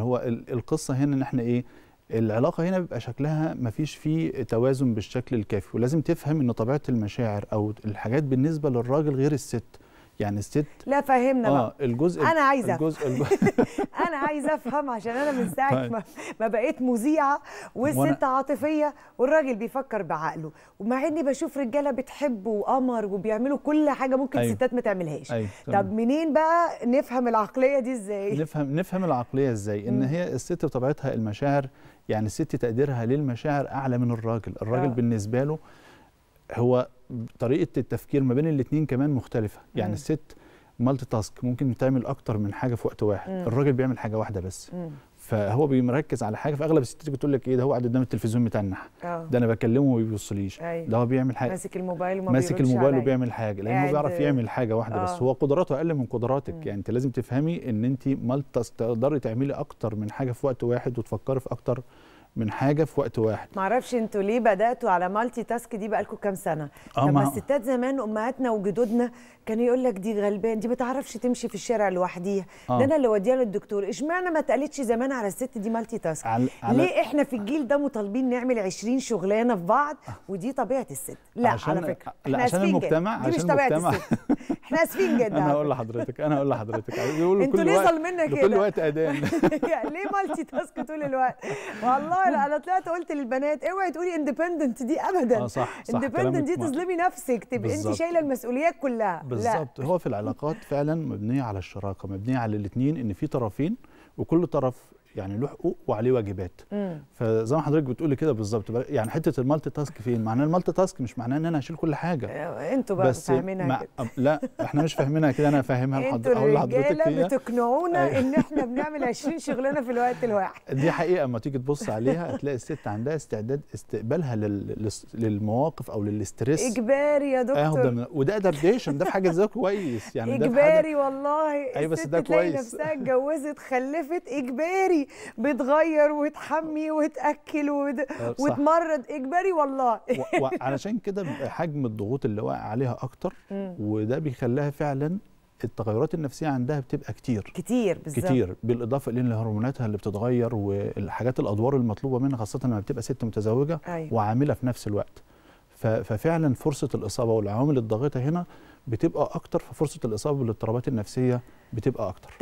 هو القصه هنا ان احنا ايه العلاقه هنا بيبقى شكلها ما فيش فيه توازن بالشكل الكافي ولازم تفهم ان طبيعه المشاعر او الحاجات بالنسبه للراجل غير الست يعني الست لا فهمنا آه بقى. الجزء انا عايزه الجزء انا عايزه افهم عشان انا من ساعه طيب. ما, ما بقيت مذيعه والست عاطفيه والراجل بيفكر بعقله ومع اني بشوف رجاله بتحب وقمر وبيعملوا كل حاجه ممكن أيوه. الستات ما تعملهاش أيوه. طب منين بقى نفهم العقليه دي ازاي نفهم نفهم العقليه ازاي ان هي الست بطبيعتها المشاعر يعني الست تقديرها للمشاعر اعلى من الراجل الراجل آه. بالنسبه له هو طريقه التفكير ما بين الاثنين كمان مختلفه يعني مم. الست مالتي تاسك ممكن تعمل اكتر من حاجه في وقت واحد مم. الراجل بيعمل حاجه واحده بس مم. فهو بيمركز على حاجه فاغلب الستات بتقول لك ايه ده هو قاعد قدام التلفزيون متنح آه. ده انا بكلمه وما بيوصليش ده هو بيعمل حاجه ماسك الموبايل وما ماسك الموبايل علي. وبيعمل حاجه لانه قاعد... بيعرف يعمل حاجه واحده أوه. بس آه. هو قدراته اقل من قدراتك مم. يعني انت لازم تفهمي ان انت مالتي تقدري تعملي اكتر من حاجه في وقت واحد وتفكري في اكتر من حاجه في وقت واحد معرفش انتوا ليه بداتوا على مالتي تاسك دي بقالكم كام سنه آه لما الستات زمان امهاتنا وجدودنا كانوا يقول لك دي غلبان دي ما تعرفش تمشي في الشارع لوحديها آه. ده انا اللي وديها للدكتور اشمعنى ما اتقالتش زمان على الست دي مالتي تاسك على... على... ليه احنا في الجيل ده مطالبين نعمل 20 شغلانه في بعض آه. ودي طبيعه الست لا عشان... على فكره لا عشان المجتمع عشان المجتمع احنا اسفين جدا انا هقول لحضرتك انا هقول لحضرتك يقولوا كل وقت وقت منك كده كل وقت اذان ليه مالتي تاسك طول الوقت والله انا طلعت قلت للبنات اوعي تقولي اندبندنت دي ابدا اه صح صح اندبندنت دي تظلمي نفسك تبقي انت شايله المسؤوليات كلها بالظبط هو في العلاقات فعلا مبنيه على الشراكه مبنيه على الاثنين ان في طرفين وكل طرف يعني له حقوق وعليه واجبات فزي ما حضرتك بتقولي كده بالظبط يعني حته المالتي تاسك فين معناه المالتي تاسك مش معناه ان انا هشيل كل حاجه آه، انتوا بقى فاهمينها مع... لا احنا مش فاهمينها كده انا فاهمها لحضرتك انتوا الرجاله إيه؟ بتقنعونا أيوه. ان احنا بنعمل 20 شغلانه في الوقت الواحد دي حقيقه اما تيجي تبص عليها هتلاقي الست عندها استعداد استقبالها لل... للمواقف او للاستريس اجباري يا دكتور من... وده ادابتيشن ده في حاجه ازاي كويس يعني اجباري ده والله ايوه بس ده كويس نفسها اتجوزت خلفت اجباري بتغير وتحمي وتاكل وت... آه، وتمرض اجباري والله وعلشان كده حجم الضغوط اللي واقع عليها اكتر وده بيخليها فعلا التغيرات النفسيه عندها بتبقى كتير كتير بالظبط كتير بالاضافه لان هرموناتها اللي بتتغير والحاجات الادوار المطلوبه منها خاصه لما بتبقى ست متزوجه أيوة. وعامله في نفس الوقت ففعلا فرصه الاصابه والعوامل الضاغطه هنا بتبقى اكتر ففرصه الاصابه بالاضطرابات النفسيه بتبقى اكتر